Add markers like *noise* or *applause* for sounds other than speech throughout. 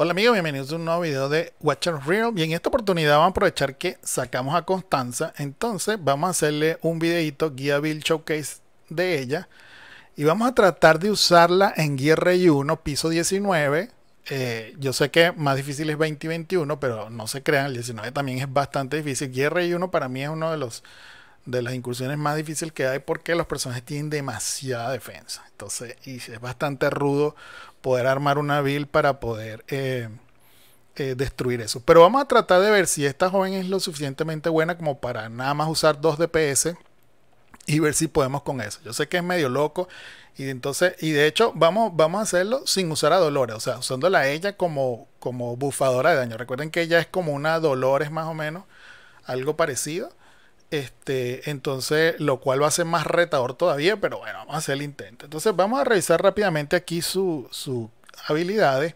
Hola amigos, bienvenidos a un nuevo video de Watch and Real y en esta oportunidad vamos a aprovechar que sacamos a Constanza, entonces vamos a hacerle un videito guía build showcase de ella y vamos a tratar de usarla en GRI 1 piso 19 eh, yo sé que más difícil es 2021, pero no se crean, el 19 también es bastante difícil GRI 1 para mí es uno de los de las incursiones más difíciles que hay porque los personajes tienen demasiada defensa. Entonces, y es bastante rudo poder armar una build para poder eh, eh, destruir eso. Pero vamos a tratar de ver si esta joven es lo suficientemente buena como para nada más usar dos DPS y ver si podemos con eso. Yo sé que es medio loco y entonces y de hecho vamos vamos a hacerlo sin usar a Dolores, o sea, usándola a ella como como bufadora de daño. Recuerden que ella es como una Dolores más o menos, algo parecido. Este, entonces, lo cual va a ser más retador todavía, pero bueno, vamos a hacer el intento. Entonces, vamos a revisar rápidamente aquí sus habilidades.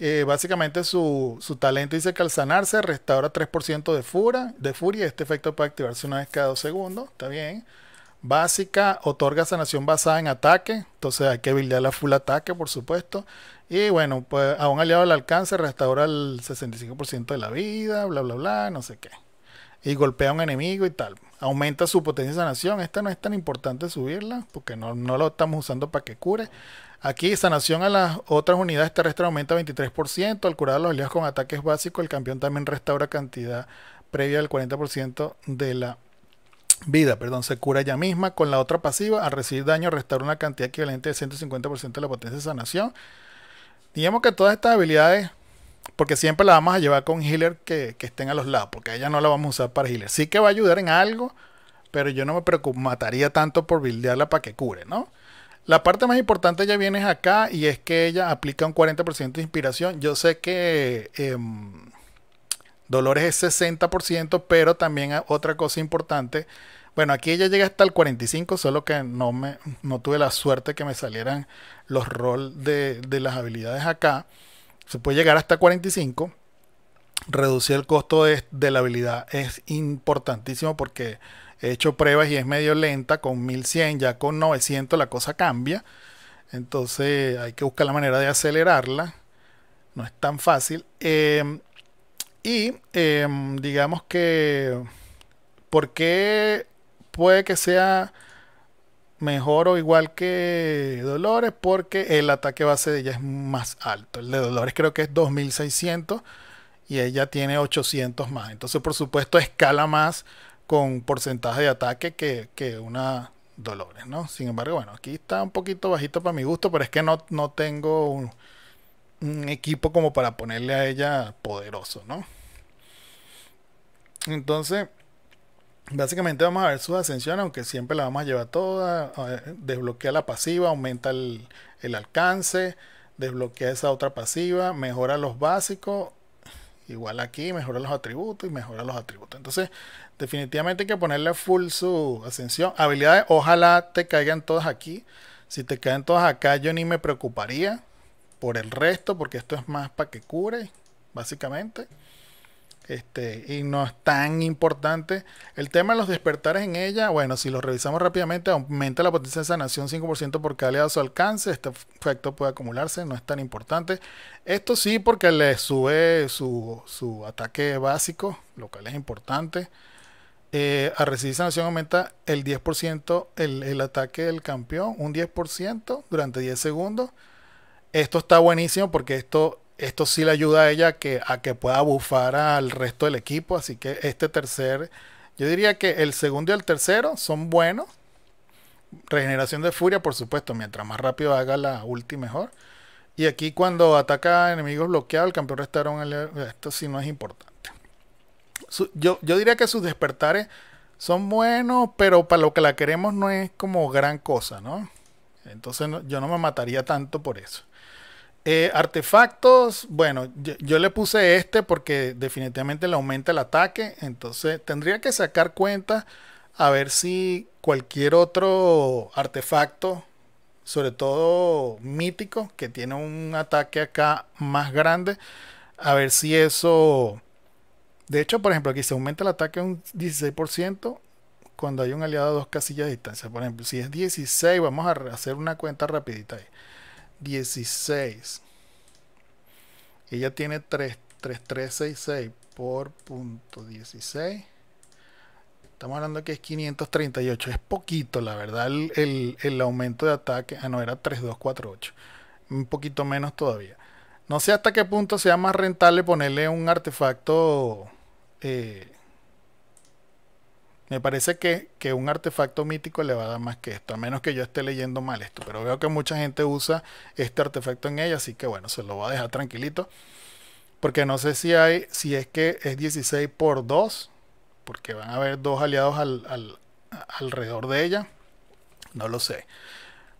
Eh, básicamente su, talento dice que al sanarse restaura 3% de furia, de furia. Este efecto puede activarse una vez cada 2 segundos. Está bien. Básica, otorga sanación basada en ataque. Entonces hay que habilitar la full ataque, por supuesto. Y bueno, pues a un aliado al alcance restaura el 65% de la vida, bla, bla, bla, no sé qué y golpea a un enemigo y tal. Aumenta su potencia de sanación. Esta no es tan importante subirla porque no, no lo estamos usando para que cure. Aquí, sanación a las otras unidades terrestres aumenta 23%. Al curar a los aliados con ataques básicos, el campeón también restaura cantidad previa del 40% de la vida. Perdón, se cura ella misma. Con la otra pasiva, al recibir daño, restaura una cantidad equivalente de 150% de la potencia de sanación. Digamos que todas estas habilidades porque siempre la vamos a llevar con healer que, estén a los lados, porque ella no la vamos a usar para healer. Sí que va a ayudar en algo, pero yo no me preocupo mataría tanto por buildearla para que cure, ¿no? La parte más importante ya viene acá y es que ella aplica un 40% de inspiración. Yo sé que em, Dolores es 60%, pero también otra cosa importante. Bueno, aquí ella llega hasta el 45, solo que no, me, no tuve la suerte que me salieran los roles de, de las habilidades acá. Se puede llegar hasta 45. Reducir el costo de, la habilidad es importantísimo porque he hecho pruebas y es medio lenta. Con 1100, ya con 900 la cosa cambia. Entonces hay que buscar la manera de acelerarla. No es tan fácil. Em, y em, digamos que, ¿por qué puede que sea mejor o igual que Dolores porque el ataque base de ella es más alto. El de Dolores creo que es 2600 y ella tiene 800 más. Entonces, por supuesto, escala más con porcentaje de ataque que, una Dolores, ¿no? Sin embargo, bueno, aquí está un poquito bajito para mi gusto, pero es que no, no tengo un, equipo como para ponerle a ella poderoso, ¿no? Entonces, Básicamente vamos a ver sus ascensiones, aunque siempre la vamos a llevar toda. Desbloquea la pasiva, aumenta el, alcance, desbloquea esa otra pasiva, mejora los básicos, igual aquí, mejora los atributos y mejora los atributos. Entonces, definitivamente hay que ponerle full su ascensión. Habilidades, ojalá te caigan todas aquí. Si te caen todas acá, yo ni me preocuparía por el resto, porque esto es más para que cure, básicamente. Este, y no es tan importante. El tema de los despertares en ella, bueno, si lo revisamos rápidamente, aumenta la potencia de sanación 5% por cada aliado a su alcance. Este efecto puede acumularse, no es tan importante. Esto sí, porque le sube su, ataque básico, lo cual es importante. Eh, a recibir sanación aumenta el 10% el, el ataque del campeón, un 10% durante 10 segundos. Esto está buenísimo porque esto esto sí le ayuda a ella que, a que pueda bufar al resto del equipo. Así que este tercer, yo diría que el segundo y el tercero son buenos. Regeneración de furia, por supuesto, mientras más rápido haga la ulti mejor. Y aquí cuando ataca a enemigos bloqueados, el campeón restaron el... Esto sí no es importante. yo, yo diría que sus despertares son buenos, pero para lo que la queremos no es como gran cosa, ¿no? Entonces yo no me mataría tanto por eso. Eh, artefactos, bueno, yo, le puse este porque definitivamente le aumenta el ataque, entonces tendría que sacar cuenta a ver si cualquier otro artefacto, sobre todo mítico, que tiene un ataque acá más grande, a ver si eso... De hecho, por ejemplo, aquí se aumenta el ataque un 16% cuando hay un aliado a dos casillas de distancia. Por ejemplo, si es 16, vamos a hacer una cuenta rapidita ahí. 16. Ella tiene 3, por punto 16. Estamos hablando que es 538. Es poquito, la verdad, el, el aumento de ataque. Ah, no, era 3248. Un poquito menos todavía. No sé hasta qué punto sea más rentable ponerle un artefacto eh, me parece que, un artefacto mítico le va a dar más que esto, a menos que yo esté leyendo mal esto. Pero veo que mucha gente usa este artefacto en ella, así que bueno, se lo voy a dejar tranquilito. Porque no sé si hay, si es que es 16 por 2, porque van a haber dos aliados al, alrededor de ella. No lo sé.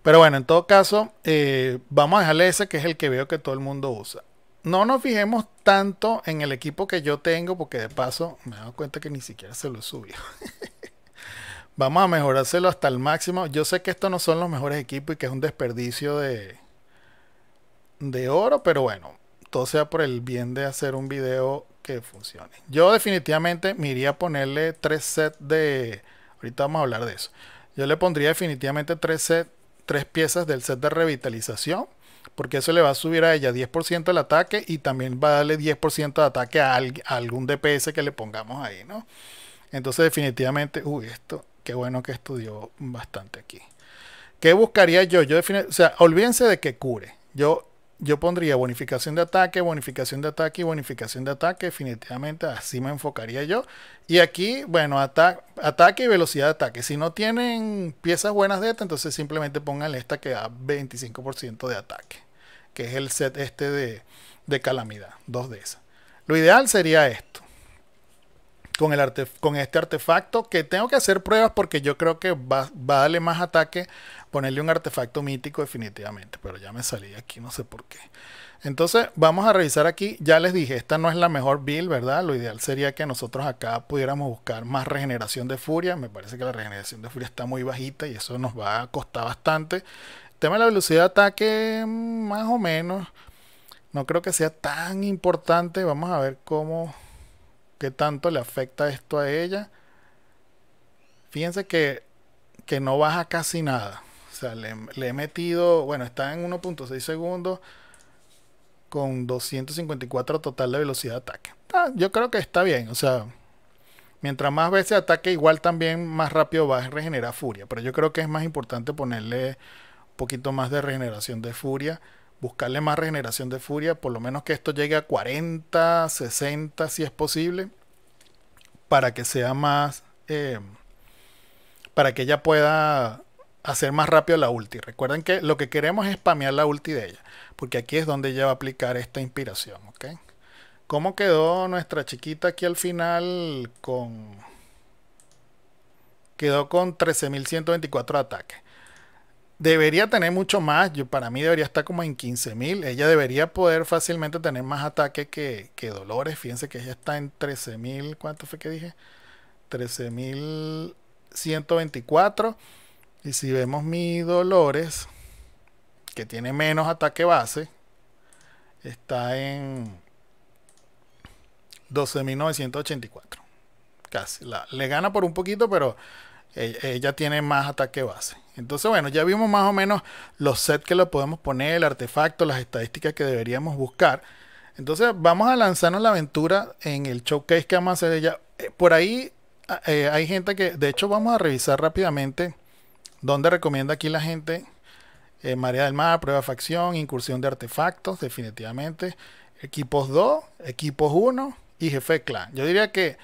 Pero bueno, en todo caso, eh, vamos a dejarle ese que es el que veo que todo el mundo usa no nos fijemos tanto en el equipo que yo tengo, porque de paso me he dado cuenta que ni siquiera se lo subió. *laughs* Vamos a mejorárselo hasta el máximo. Yo sé que estos no son los mejores equipos y que es un desperdicio de, de oro, pero bueno, todo sea por el bien de hacer un video que funcione. Yo definitivamente me iría a ponerle tres sets de... Ahorita vamos a hablar de eso. Yo le pondría definitivamente tres sets, tres piezas del set de revitalización porque eso le va a subir a ella 10% el ataque y también va a darle 10% de ataque a, algún DPS que le pongamos ahí, ¿no? Entonces definitivamente, uy, esto, qué bueno que estudió bastante aquí. ¿Qué buscaría yo? Yo o sea, olvídense de que cure. Yo yo pondría bonificación de ataque, bonificación de ataque y bonificación de ataque. Definitivamente así me enfocaría yo. Y aquí, bueno, ataque y velocidad de ataque. Si no tienen piezas buenas de esta, entonces simplemente pongan esta que da 25% de ataque. Que es el set este de, de calamidad. Dos de esas. Lo ideal sería esto con, el con este artefacto que tengo que hacer pruebas porque yo creo que va, a darle más ataque ponerle un artefacto mítico definitivamente, pero ya me salí aquí, no sé por qué. Entonces vamos a revisar aquí, ya les dije, esta no es la mejor build, ¿verdad? Lo ideal sería que nosotros acá pudiéramos buscar más regeneración de furia, me parece que la regeneración de furia está muy bajita y eso nos va a costar bastante. El tema de la velocidad de ataque, mm, más o menos, no creo que sea tan importante, vamos a ver cómo qué tanto le afecta esto a ella. Fíjense que, que no baja casi nada. O sea, le, he metido, bueno, está en 1.6 segundos con 254 total de velocidad de ataque. Ah, yo creo que está bien, o sea, mientras más veces ataque, igual también más rápido va a regenerar furia. Pero yo creo que es más importante ponerle un poquito más de regeneración de furia buscarle más regeneración de furia, por lo menos que esto llegue a 40, 60 si es posible, para que sea más, eh, para que ella pueda hacer más rápido la ulti. Recuerden que lo que queremos es spamear la ulti de ella, porque aquí es donde ella va a aplicar esta inspiración, ¿ok? ¿Cómo quedó nuestra chiquita aquí al final con... Quedó con 13.124 ataques debería tener mucho más. Yo, para mí debería estar como en 15.000. Ella debería poder fácilmente tener más ataque que, Dolores. Fíjense que ella está en 13.000. ¿Cuánto fue que dije? 13.124. Y si vemos mi Dolores, que tiene menos ataque base, está en 12.984. Casi. La, le gana por un poquito, pero e, ella tiene más ataque base. Entonces, bueno, ya vimos más o menos los sets que lo podemos poner, el artefacto, las estadísticas que deberíamos buscar. Entonces, vamos a lanzarnos la aventura en el showcase que vamos a hacer ya. Eh, por ahí ah, eh, hay gente que, de hecho, vamos a revisar rápidamente dónde recomienda aquí la gente. Eh, Marea del Mar, prueba facción, incursión de artefactos, definitivamente. Equipos 2, equipos 1 y jefe clan. Yo diría que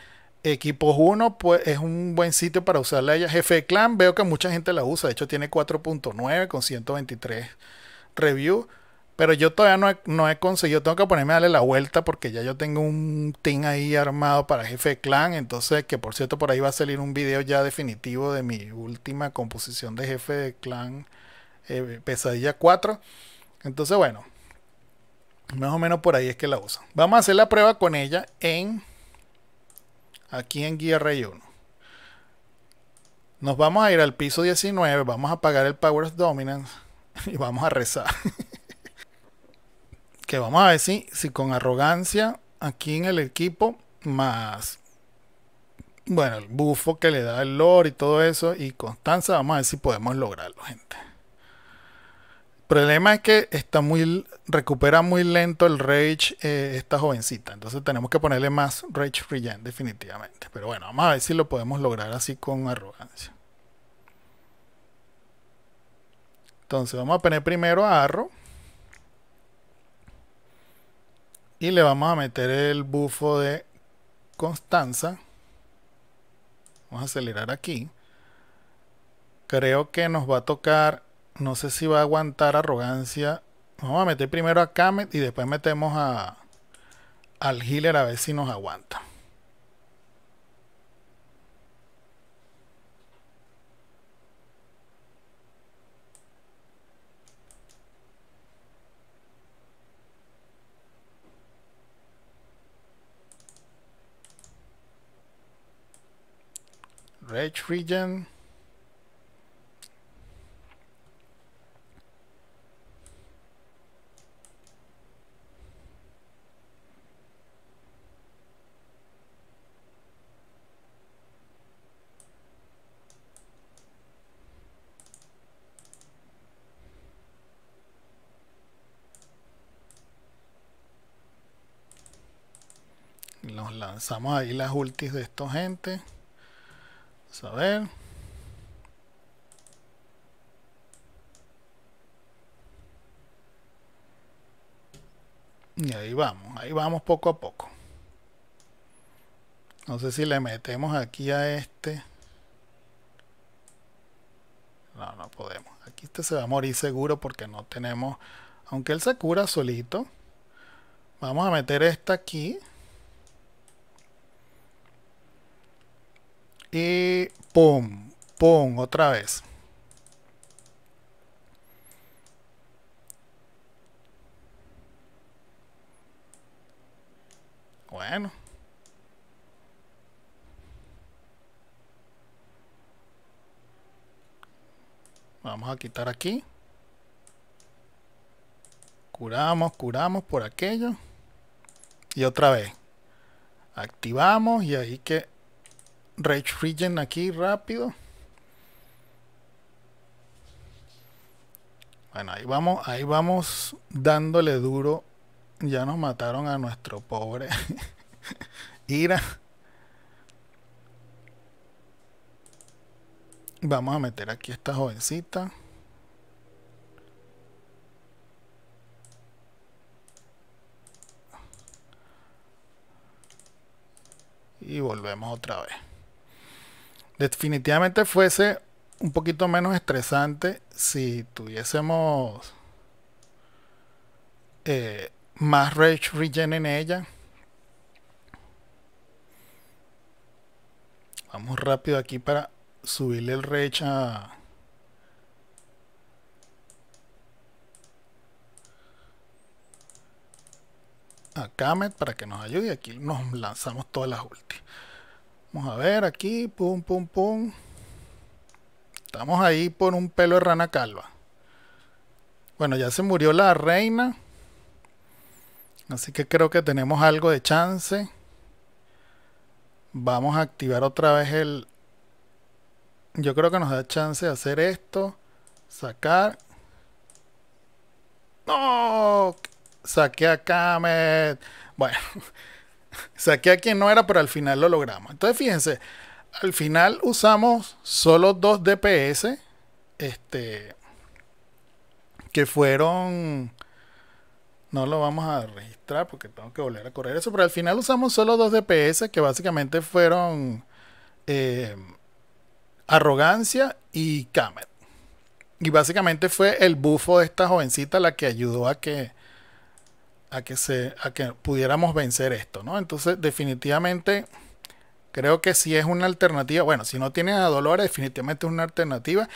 Equipos 1 pues, es un buen sitio para usarla ella. Jefe de Clan, veo que mucha gente la usa. De hecho, tiene 4.9 con 123 Review Pero yo todavía no he, no he, conseguido. Tengo que ponerme a darle la vuelta porque ya yo tengo un team ahí armado para jefe de clan. Entonces, que por cierto, por ahí va a salir un video ya definitivo de mi última composición de jefe de clan eh, Pesadilla 4. Entonces, bueno, más o menos por ahí es que la uso. Vamos a hacer la prueba con ella en aquí en Guía Rey 1. Nos vamos a ir al piso 19, vamos a apagar el Power of Dominance *laughs* y vamos a rezar. *laughs* que vamos a ver si, con arrogancia aquí en el equipo, más, bueno, el bufo que le da el lore y todo eso, y constanza vamos a ver si podemos lograrlo, gente problema es que está muy recupera muy lento el rage eh, esta jovencita. Entonces tenemos que ponerle más rage regen definitivamente. Pero bueno, vamos a ver si lo podemos lograr así con arrogancia. Entonces vamos a poner primero a Arro. Y le vamos a meter el bufo de Constanza. Vamos a acelerar aquí. Creo que nos va a tocar no sé si va a aguantar arrogancia. Vamos a meter primero a Kamet y después metemos a, al healer a ver si nos aguanta. Rage Region. nos lanzamos ahí las ultis de estos gente. Vamos a ver. Y ahí vamos, ahí vamos poco a poco. No sé si le metemos aquí a este. No, no podemos. Aquí este se va a morir seguro porque no tenemos... Aunque él se cura solito. Vamos a meter esta aquí. Y pum, pum, otra vez. Bueno. Vamos a quitar aquí. Curamos, curamos por aquello. Y otra vez. Activamos y ahí que Rage aquí rápido. Bueno, ahí vamos, ahí vamos dándole duro. Ya nos mataron a nuestro pobre *laughs* Ira. Vamos a meter aquí esta jovencita. y volvemos otra vez definitivamente fuese un poquito menos estresante si tuviésemos eh, más Rage Regen en ella. Vamos rápido aquí para subirle el Rage a... A Kamet para que nos ayude. Aquí nos lanzamos todas las ultis. Vamos a ver aquí, pum, pum, pum. Estamos ahí por un pelo de rana calva. Bueno, ya se murió la reina. Así que creo que tenemos algo de chance. Vamos a activar otra vez el... Yo creo que nos da chance de hacer esto. Sacar. ¡No! Saqué a Kamet. Bueno, Saqué a quien no era, pero al final lo logramos. Entonces, fíjense, al final usamos solo dos DPS. Este. Que fueron. No lo vamos a registrar porque tengo que volver a correr eso. Pero al final usamos solo dos DPS que básicamente fueron. Eh, arrogancia y Camel Y básicamente fue el bufo de esta jovencita la que ayudó a que a que, se, a que pudiéramos vencer esto, ¿no? Entonces, definitivamente, creo que si es una alternativa, bueno, si no tienes a Dolores, definitivamente es una alternativa.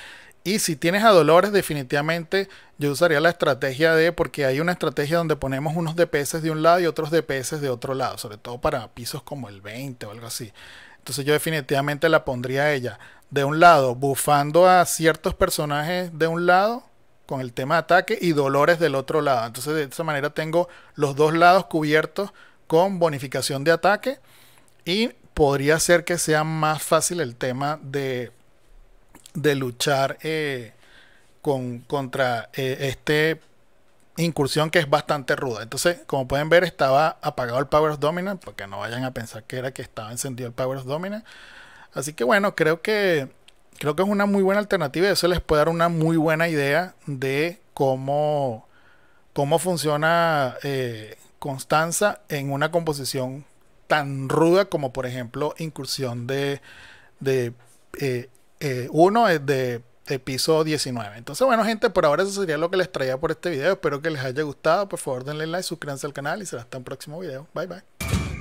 Y si tienes a Dolores, definitivamente yo usaría la estrategia de, porque hay una estrategia donde ponemos unos DPS de un lado y otros DPS de otro lado, sobre todo para pisos como el 20 o algo así. Entonces yo definitivamente la pondría a ella de un lado, bufando a ciertos personajes de un lado con el tema ataque y dolores del otro lado. Entonces de esa manera tengo los dos lados cubiertos con bonificación de ataque y podría ser que sea más fácil el tema de, de luchar eh, con, contra eh, este incursión que es bastante ruda. Entonces, como pueden ver, estaba apagado el Power of Dominant, porque no vayan a pensar que era que estaba encendido el Power of Dominant. Así que bueno, creo que creo que es una muy buena alternativa y eso les puede dar una muy buena idea de cómo, cómo funciona eh, Constanza en una composición tan ruda como por ejemplo incursión de, de eh, eh, uno de, de piso 19. Entonces bueno gente, por ahora eso sería lo que les traía por este video. Espero que les haya gustado. Por favor denle like, suscríbanse al canal y será hasta un próximo video. Bye bye.